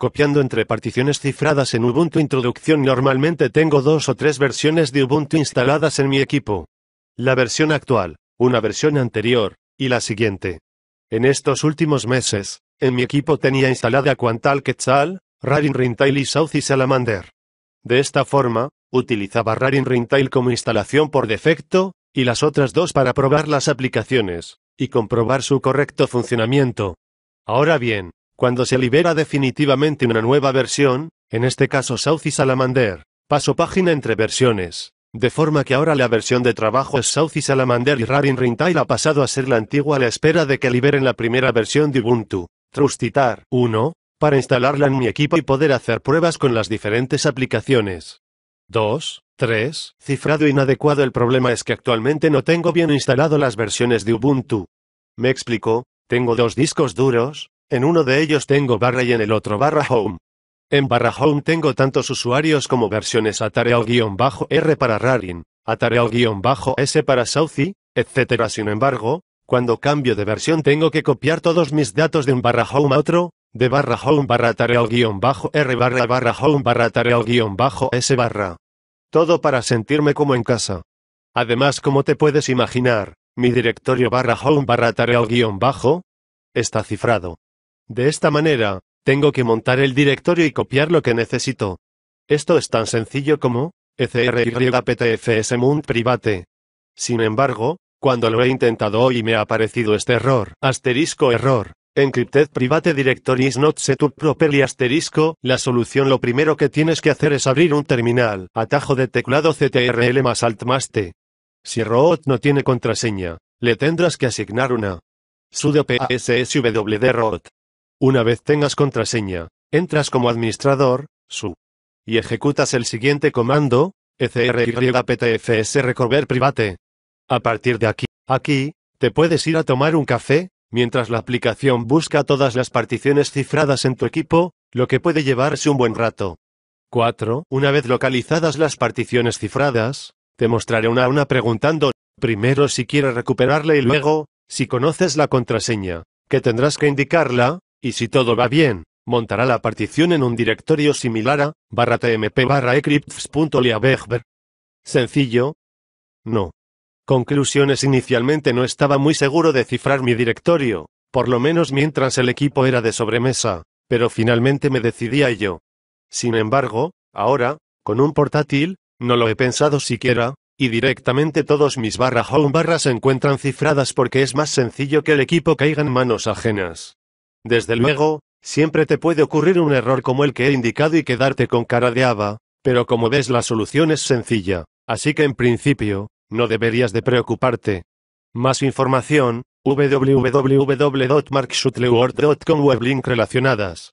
Copiando entre particiones cifradas en Ubuntu Introducción normalmente tengo dos o tres versiones de Ubuntu instaladas en mi equipo. La versión actual, una versión anterior, y la siguiente. En estos últimos meses, en mi equipo tenía instalada Quantal Quetzal, Rarin Rintail y South y Salamander. De esta forma, utilizaba Rarin Rintail como instalación por defecto, y las otras dos para probar las aplicaciones, y comprobar su correcto funcionamiento. Ahora bien, cuando se libera definitivamente una nueva versión, en este caso South Salamander, paso página entre versiones, de forma que ahora la versión de trabajo es South Salamander y Rarin Rintail ha pasado a ser la antigua a la espera de que liberen la primera versión de Ubuntu, Trustitar 1, para instalarla en mi equipo y poder hacer pruebas con las diferentes aplicaciones. 2. 3. Cifrado e inadecuado El problema es que actualmente no tengo bien instalado las versiones de Ubuntu. Me explico, tengo dos discos duros, en uno de ellos tengo barra y en el otro barra home. En barra home tengo tantos usuarios como versiones bajo r para Rarin, bajo s para Saucy, etc. Sin embargo, cuando cambio de versión tengo que copiar todos mis datos de un barra home a otro, de barra home barra bajo r barra barra home barra bajo s barra. Todo para sentirme como en casa. Además, como te puedes imaginar, mi directorio barra home barra atareo-bajo está cifrado. De esta manera, tengo que montar el directorio y copiar lo que necesito. Esto es tan sencillo como Mund private. Sin embargo, cuando lo he intentado hoy me ha aparecido este error, asterisco error, encrypted private directory is not set up properly asterisco, la solución lo primero que tienes que hacer es abrir un terminal, atajo de teclado ctrl más alt más t. Si root no tiene contraseña, le tendrás que asignar una. sudo de root. Una vez tengas contraseña, entras como administrador, su, y ejecutas el siguiente comando, ecryptfs recover private. A partir de aquí, aquí, te puedes ir a tomar un café, mientras la aplicación busca todas las particiones cifradas en tu equipo, lo que puede llevarse un buen rato. 4. Una vez localizadas las particiones cifradas, te mostraré una a una preguntando, primero si quieres recuperarla y luego, si conoces la contraseña, que tendrás que indicarla, y si todo va bien, montará la partición en un directorio similar a barra tmp barra ¿Sencillo? No. Conclusiones Inicialmente no estaba muy seguro de cifrar mi directorio, por lo menos mientras el equipo era de sobremesa, pero finalmente me decidí a ello. Sin embargo, ahora, con un portátil, no lo he pensado siquiera, y directamente todos mis barra home barras se encuentran cifradas porque es más sencillo que el equipo caiga en manos ajenas. Desde luego, siempre te puede ocurrir un error como el que he indicado y quedarte con cara de aba, pero como ves la solución es sencilla, así que en principio, no deberías de preocuparte. Más información, www.markshutleworld.com weblink relacionadas.